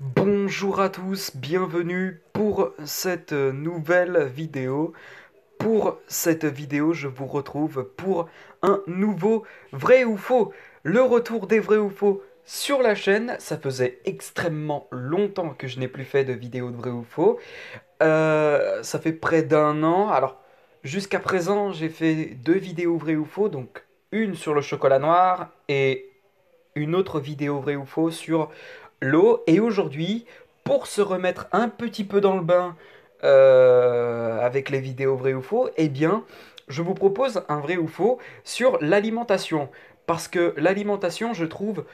Bonjour à tous, bienvenue pour cette nouvelle vidéo. Pour cette vidéo, je vous retrouve pour un nouveau vrai ou faux. Le retour des vrais ou faux sur la chaîne. Ça faisait extrêmement longtemps que je n'ai plus fait de vidéo de vrai ou faux. Euh, ça fait près d'un an. Alors, jusqu'à présent, j'ai fait deux vidéos vrai ou faux. Donc, une sur le chocolat noir et une autre vidéo vrai ou faux sur l'eau. Et aujourd'hui, pour se remettre un petit peu dans le bain euh, avec les vidéos vrai ou faux, et eh bien, je vous propose un vrai ou faux sur l'alimentation. Parce que l'alimentation, je trouve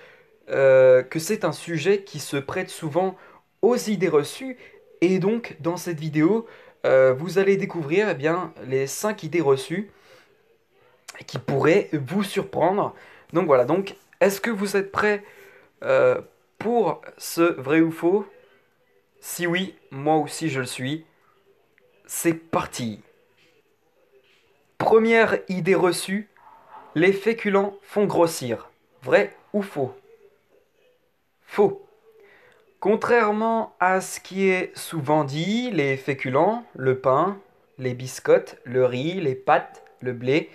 euh, que c'est un sujet qui se prête souvent aux idées reçues. Et donc, dans cette vidéo, euh, vous allez découvrir et eh bien, les 5 idées reçues qui pourraient vous surprendre. Donc voilà, donc est-ce que vous êtes prêt pour ce vrai ou faux Si oui, moi aussi je le suis. C'est parti. Première idée reçue, les féculents font grossir. Vrai ou faux Faux. Contrairement à ce qui est souvent dit, les féculents, le pain, les biscottes, le riz, les pâtes, le blé,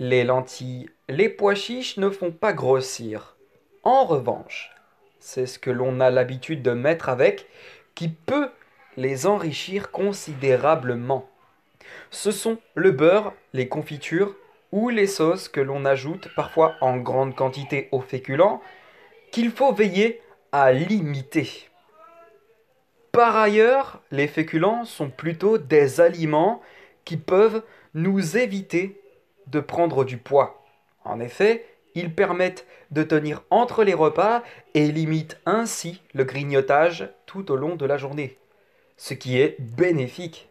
les lentilles, les pois chiches ne font pas grossir. En revanche, c'est ce que l'on a l'habitude de mettre avec, qui peut les enrichir considérablement. Ce sont le beurre, les confitures ou les sauces que l'on ajoute parfois en grande quantité aux féculents qu'il faut veiller à limiter. Par ailleurs, les féculents sont plutôt des aliments qui peuvent nous éviter de prendre du poids. En effet, ils permettent de tenir entre les repas et limitent ainsi le grignotage tout au long de la journée, ce qui est bénéfique.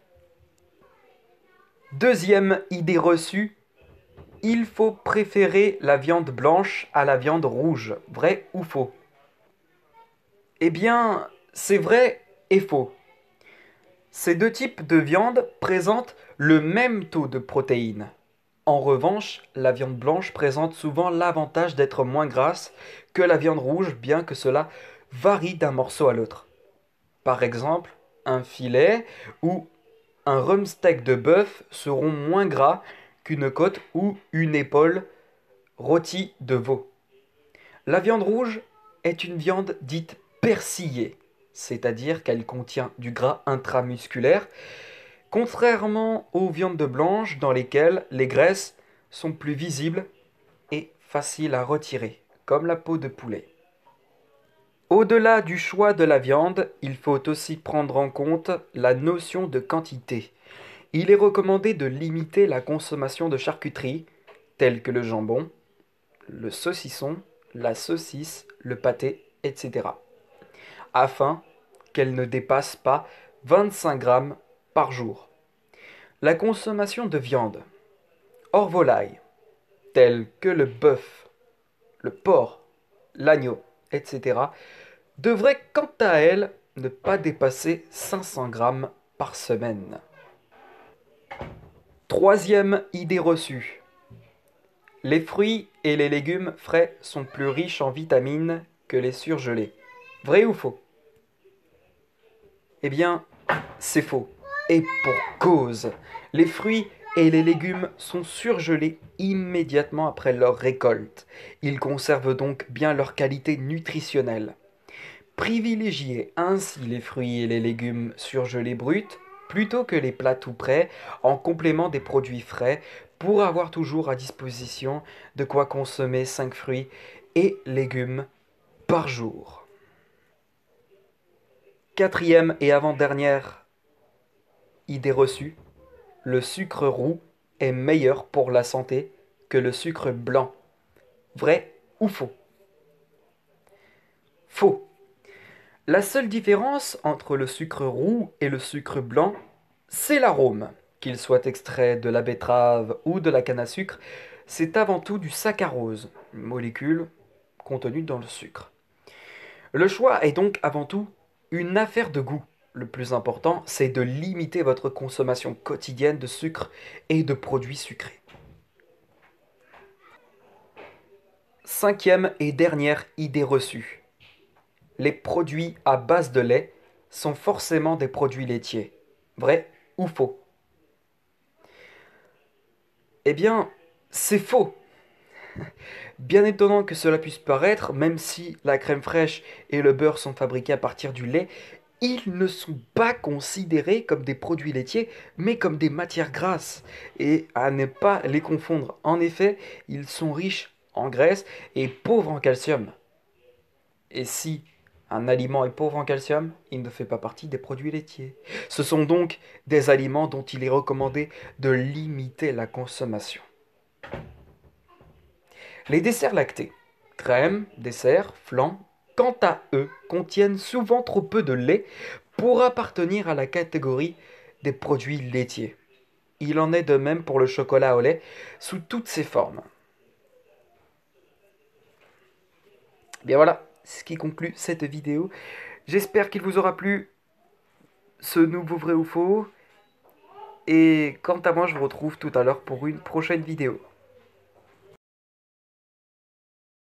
Deuxième idée reçue, il faut préférer la viande blanche à la viande rouge, vrai ou faux Eh bien, c'est vrai et faux. Ces deux types de viande présentent le même taux de protéines. En revanche, la viande blanche présente souvent l'avantage d'être moins grasse que la viande rouge, bien que cela varie d'un morceau à l'autre. Par exemple, un filet ou un steak de bœuf seront moins gras qu'une côte ou une épaule rôtie de veau. La viande rouge est une viande dite persillée, c'est-à-dire qu'elle contient du gras intramusculaire contrairement aux viandes de blanches dans lesquelles les graisses sont plus visibles et faciles à retirer, comme la peau de poulet. Au-delà du choix de la viande, il faut aussi prendre en compte la notion de quantité. Il est recommandé de limiter la consommation de charcuterie, telles que le jambon, le saucisson, la saucisse, le pâté, etc. afin qu'elle ne dépasse pas 25 grammes par jour. La consommation de viande, hors volaille, telle que le bœuf, le porc, l'agneau, etc., devrait quant à elle ne pas dépasser 500 grammes par semaine. Troisième idée reçue. Les fruits et les légumes frais sont plus riches en vitamines que les surgelés. Vrai ou faux Eh bien, c'est faux. Et pour cause, les fruits et les légumes sont surgelés immédiatement après leur récolte. Ils conservent donc bien leur qualité nutritionnelle. Privilégiez ainsi les fruits et les légumes surgelés bruts plutôt que les plats tout prêts en complément des produits frais pour avoir toujours à disposition de quoi consommer 5 fruits et légumes par jour. Quatrième et avant-dernière Idée reçue, le sucre roux est meilleur pour la santé que le sucre blanc. Vrai ou faux Faux. La seule différence entre le sucre roux et le sucre blanc, c'est l'arôme. Qu'il soit extrait de la betterave ou de la canne à sucre, c'est avant tout du saccharose, molécule contenue dans le sucre. Le choix est donc avant tout une affaire de goût le plus important, c'est de limiter votre consommation quotidienne de sucre et de produits sucrés. Cinquième et dernière idée reçue. Les produits à base de lait sont forcément des produits laitiers. Vrai ou faux Eh bien, c'est faux. Bien étonnant que cela puisse paraître, même si la crème fraîche et le beurre sont fabriqués à partir du lait, ils ne sont pas considérés comme des produits laitiers, mais comme des matières grasses. Et à ne pas les confondre. En effet, ils sont riches en graisse et pauvres en calcium. Et si un aliment est pauvre en calcium, il ne fait pas partie des produits laitiers. Ce sont donc des aliments dont il est recommandé de limiter la consommation. Les desserts lactés. Crème, dessert, flan, quant à eux, contiennent souvent trop peu de lait pour appartenir à la catégorie des produits laitiers. Il en est de même pour le chocolat au lait sous toutes ses formes. Bien voilà, ce qui conclut cette vidéo. J'espère qu'il vous aura plu ce nouveau vrai ou faux. Et quant à moi, je vous retrouve tout à l'heure pour une prochaine vidéo.